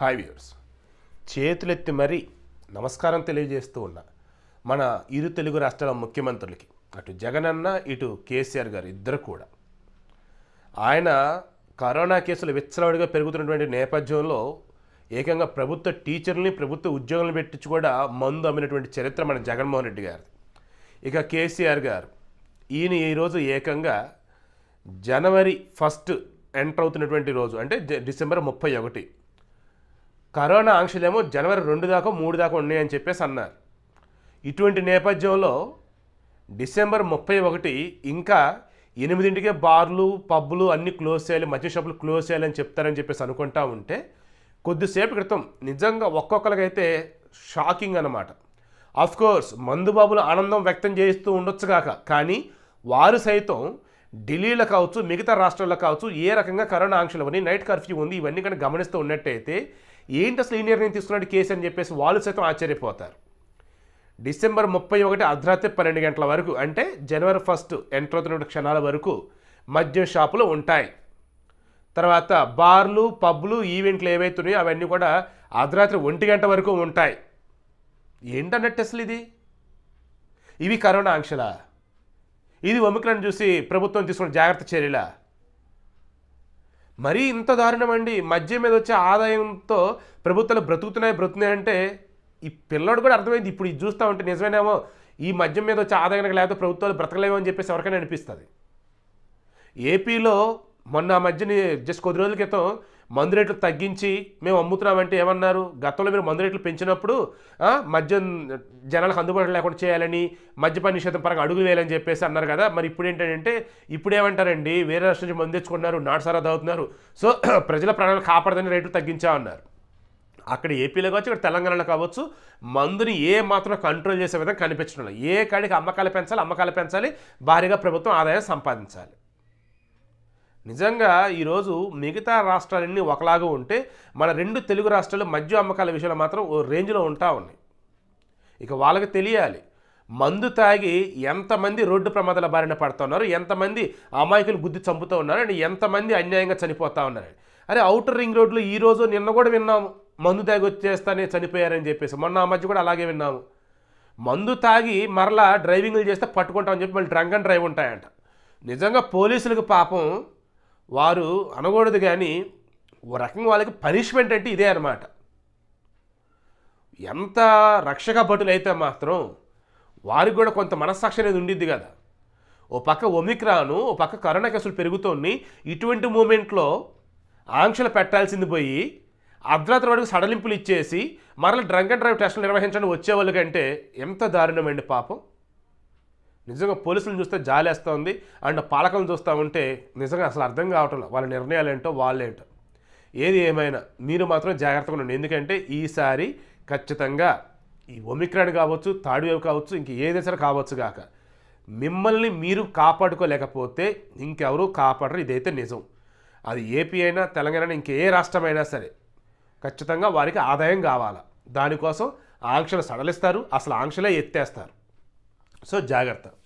hi viewers చేతులెత్తి మరీ నమస్కారం తెలియజేస్తూ ఉన్నా మన ఇరు తెలుగు రాష్ట్రాల ముఖ్యమంత్రులకి అటు జగనన్న ఇటు కేసీఆర్ గారు ఇద్దరు కూడా ఆయన కరోనా కేసులు విచ్చలవాడిగా పెరుగుతున్నటువంటి నేపథ్యంలో ఏకంగా ప్రభుత్వ టీచర్ని ప్రభుత్వ ఉద్యోగులను పెట్టించి కూడా మందు అమ్మినటువంటి చరిత్ర మన జగన్మోహన్ రెడ్డి గారిది ఇక కేసీఆర్ గారు ఈయన ఈరోజు ఏకంగా జనవరి ఫస్ట్ ఎంటర్ అవుతున్నటువంటి రోజు అంటే డిసెంబర్ ముప్పై ఒకటి కరోనా ఆంక్షలేమో జనవరి రెండు దాకా మూడు దాకా ఉన్నాయని చెప్పేసి అన్నారు ఇటువంటి నేపథ్యంలో డిసెంబర్ ముప్పై ఒకటి ఇంకా ఎనిమిదింటికే బార్లు పబ్బులు అన్నీ క్లోజ్ చేయాలి మద్య షాపులు క్లోజ్ చేయాలని చెప్తారని చెప్పేసి అనుకుంటా ఉంటే కొద్దిసేపు క్రితం నిజంగా ఒక్కొక్కరికైతే షాకింగ్ అనమాట కోర్స్ మందుబాబులు ఆనందం వ్యక్తం చేస్తూ ఉండొచ్చు కాక కానీ వారు సైతం ఢిల్లీలో కావచ్చు మిగతా రాష్ట్రాల్లో కావచ్చు ఏ రకంగా కరోనా ఆంక్షలు అని నైట్ కర్ఫ్యూ ఉంది ఇవన్నీ కానీ గమనిస్తూ ఉన్నట్టయితే ఏంటి అసలు ఈ నిర్ణయం తీసుకున్నాడు కేసు అని చెప్పేసి వాళ్ళు సైతం ఆశ్చర్యపోతారు డిసెంబర్ ముప్పై ఒకటి అర్ధరాత్రి పన్నెండు గంటల వరకు అంటే జనవరి ఫస్ట్ ఎంటర్ అవుతున్న క్షణాల వరకు మద్యం షాపులు ఉంటాయి తర్వాత బార్లు పబ్లు ఈవెంట్లు ఏవైతున్నాయో అవన్నీ కూడా అర్ధరాత్రి ఒంటి గంట వరకు ఉంటాయి ఏంటన్నట్టు అసలు ఇది ఇవి కరోనా ఆంక్షలా ఇది ఒమిక్రాన్ చూసి ప్రభుత్వం తీసుకున్న జాగ్రత్త చర్యలా మరీ ఇంత దారుణం అండి మద్యం మీద వచ్చే ఆదాయంతో ప్రభుత్వాలు బ్రతుకుతున్నాయి బ్రతుకున్నాయి అంటే ఈ పిల్లడు కూడా అర్థమైంది ఇప్పుడు ఇది చూస్తూ ఉంటే నిజమేనేమో ఈ మద్యం మీద వచ్చే ఆదాయం లేకపోతే ప్రభుత్వాలు బ్రతకలేమో అని చెప్పేసి ఎవరికైనా అనిపిస్తుంది ఏపీలో మొన్న మధ్యని జస్ట్ కొద్ది రోజుల క్రితం మందు రేట్లు తగ్గించి మేము అమ్ముతున్నామంటే ఏమన్నారు గతంలో మీరు మందు రేట్లు పెంచినప్పుడు మద్యం జనాలకు అందుబాటులో లేకుండా చేయాలని మద్యపాన నిషేధం పరంగా అడుగు వేయాలని చెప్పేసి అన్నారు కదా మరి ఇప్పుడు ఏంటంటే ఇప్పుడు ఏమంటారండి వేరే రాష్ట్రం నుంచి మందు నాటు నాటుసారా తాగుతున్నారు సో ప్రజల ప్రాణాలు కాపాడదని రేట్లు తగ్గించామన్నారు అక్కడ ఏపీలో కావచ్చు ఇక్కడ తెలంగాణలో కావచ్చు మందుని ఏ మాత్రం కంట్రోల్ చేసే విధంగా కనిపించడం ఏ కాడికి అమ్మకాలు పెంచాలి అమ్మకాలు పెంచాలి భారీగా ప్రభుత్వం ఆదాయం సంపాదించాలి నిజంగా ఈరోజు మిగతా రాష్ట్రాలన్నీ ఒకలాగా ఉంటే మన రెండు తెలుగు రాష్ట్రాలు మద్య అమ్మకాల విషయంలో మాత్రం ఓ రేంజ్లో ఉంటా ఉన్నాయి ఇక వాళ్ళకి తెలియాలి మందు తాగి ఎంతమంది రోడ్డు ప్రమాదాల బారిన పడుతున్నారు ఎంతమంది అమాయకులు గుద్ది చంపుతూ ఉన్నారు అండ్ ఎంతమంది అన్యాయంగా చనిపోతూ ఉన్నారు అరే అవుటర్ రింగ్ రోడ్లు ఈరోజు నిన్న కూడా విన్నాము మందు తాగి వచ్చేస్తానే చనిపోయారని చెప్పేసి మొన్న ఆ మధ్య కూడా అలాగే విన్నాము మందు తాగి మరలా డ్రైవింగ్లు చేస్తే పట్టుకుంటామని చెప్పి మళ్ళీ డ్రంక్ అండ్ డ్రైవ్ ఉంటాయంట నిజంగా పోలీసులకు పాపం వారు అనకూడదు కానీ ఓ రకంగా వాళ్ళకి పనిష్మెంట్ అంటే ఇదే అనమాట ఎంత రక్షక భటులైతే మాత్రం వారికి కూడా కొంత మనస్సాక్షి అనేది ఉండిద్ది కదా ఓ పక్క ఒమిక్రాను ఓ పక్క కరోనా కేసులు పెరుగుతోంది ఇటువంటి మూమెంట్లో ఆంక్షలు పెట్టాల్సింది పోయి అర్ధరాత్రి వరకు సడలింపులు ఇచ్చేసి మరల డ్రంక్ అండ్ డ్రైవ్ టెస్టులు నిర్వహించడానికి వచ్చేవాళ్ళు కంటే ఎంత దారుణమండి పాపం నిజంగా పోలీసులను చూస్తే జాలేస్తుంది అండ్ పాలకులను చూస్తూ ఉంటే నిజంగా అసలు అర్థం కావటం వాళ్ళ నిర్ణయాలు ఏంటో వాళ్ళేంటో ఏది ఏమైనా మీరు మాత్రం జాగ్రత్తగా ఉండండి ఎందుకంటే ఈసారి ఖచ్చితంగా ఈ ఒమిక్రాన్ కావచ్చు థర్డ్ వేవ్ కావచ్చు ఇంక ఏదైనా కావచ్చు కాక మిమ్మల్ని మీరు కాపాడుకోలేకపోతే ఇంకెవరూ కాపాడరు ఇదైతే నిజం అది ఏపీ అయినా తెలంగాణ ఇంకే రాష్ట్రమైనా సరే ఖచ్చితంగా వారికి ఆదాయం కావాలా దానికోసం ఆంక్షలు సడలిస్తారు అసలు ఆంక్షలే ఎత్తేస్తారు సో జాగ్రత్త